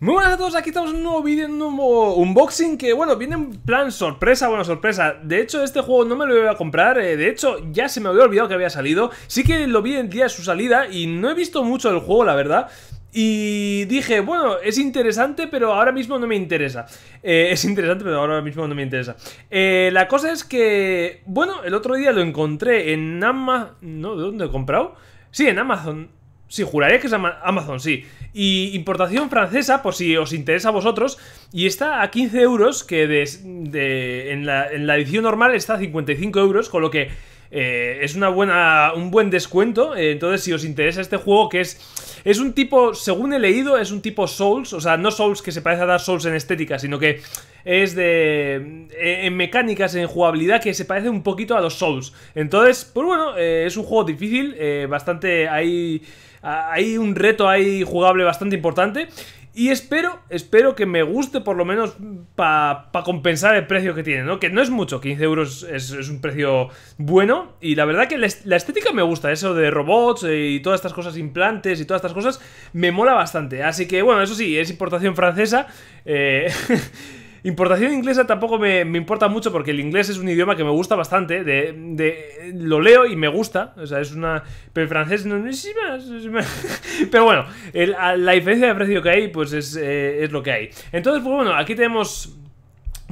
Muy buenas a todos, aquí estamos en un nuevo vídeo, un nuevo unboxing que, bueno, viene en plan sorpresa, bueno, sorpresa. De hecho, este juego no me lo iba a comprar, eh, de hecho, ya se me había olvidado que había salido. Sí que lo vi el día de su salida y no he visto mucho el juego, la verdad. Y dije, bueno, es interesante, pero ahora mismo no me interesa. Eh, es interesante, pero ahora mismo no me interesa. Eh, la cosa es que, bueno, el otro día lo encontré en Amazon... ¿No? ¿De dónde he comprado? Sí, en Amazon. Sí, juraría que es Amazon, sí. Y importación francesa, por si os interesa a vosotros. Y está a 15 euros, que de, en, la, en, la, edición normal está a 55 euros, con lo que eh, es una buena, un buen descuento. Eh, entonces, si os interesa este juego, que es. Es un tipo, según he leído, es un tipo Souls. O sea, no Souls que se parece a dar Souls en estética, sino que es de. Eh, en mecánicas, en jugabilidad, que se parece un poquito a los Souls. Entonces, pues bueno, es un juego difícil. bastante. Hay. Hay un reto ahí jugable bastante importante. Y espero, espero que me guste por lo menos para compensar el precio que tiene, ¿no? Que no es mucho, 15 euros es, un precio bueno. Y la verdad que la, estética me gusta, eso de robots eh, y todas estas cosas, implantes y todas estas cosas, me mola bastante. Así que bueno, eso sí, es importación francesa. Eh, Importación inglesa tampoco me, importa mucho porque el inglés es un idioma que me gusta bastante. De, de lo leo y me gusta. O sea, es una. Pero el francés no. Pero bueno, la diferencia de precio que hay, pues es, eh, es, lo que hay. Entonces, pues bueno, aquí tenemos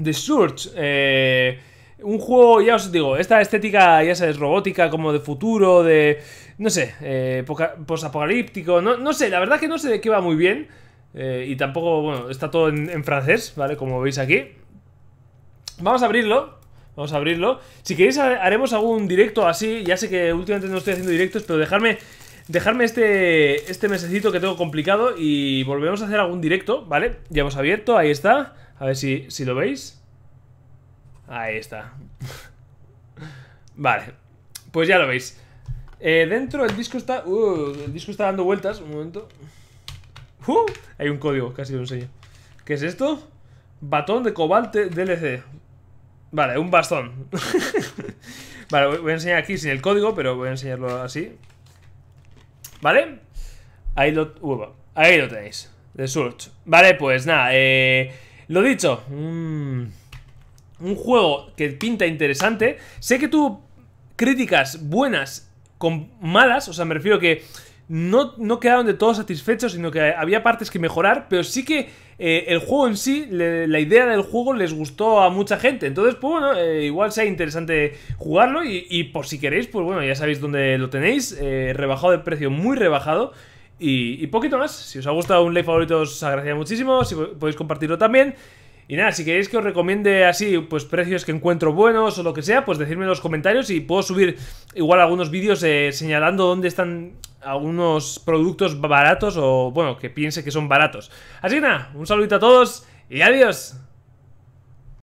The Surge. Eh, un juego, ya os digo, esta estética, ya sabes, robótica, como de futuro, de. No sé, eh, posapocalíptico. No, no sé, la verdad que no sé de qué va muy bien. Eh, y tampoco, bueno, está todo en, francés, ¿vale? Como veis aquí. Vamos a abrirlo. Vamos a abrirlo. Si queréis haremos algún directo así. Ya sé que últimamente no estoy haciendo directos, pero dejarme, dejarme este, este mesecito que tengo complicado y volvemos a hacer algún directo, ¿vale? Ya hemos abierto, ahí está. A ver si, si lo veis. Ahí está. vale. Pues ya lo veis. Eh, dentro el disco está... Uh, el disco está dando vueltas. Un momento. ¡Uh! Hay un código, casi lo enseño. ¿Qué es esto? Batón de cobalte DLC. Vale, un bastón. vale, voy a enseñar aquí sin el código, pero voy a enseñarlo así. ¿Vale? Ahí lo, uh, ahí lo tenéis. De Surge. Vale, pues nada. Eh, lo dicho. un juego que pinta interesante. Sé que tuvo críticas buenas con malas. O sea, me refiero que no, quedaron de todo satisfechos, sino que había partes que mejorar, pero sí que eh, el juego en sí, la idea del juego les gustó a mucha gente. Entonces, pues bueno, eh, igual sea interesante jugarlo y, por si queréis, pues bueno, ya sabéis dónde lo tenéis, eh, rebajado de precio, muy rebajado. Y, y, poquito más, si os ha gustado un like favorito os agradecería muchísimo, si podéis compartirlo también. Y nada, si queréis que os recomiende así, pues precios que encuentro buenos o lo que sea, pues decidme en los comentarios y puedo subir igual algunos vídeos señalando dónde están algunos productos baratos o, bueno, que piense que son baratos. Así que nada, un saludito a todos y adiós.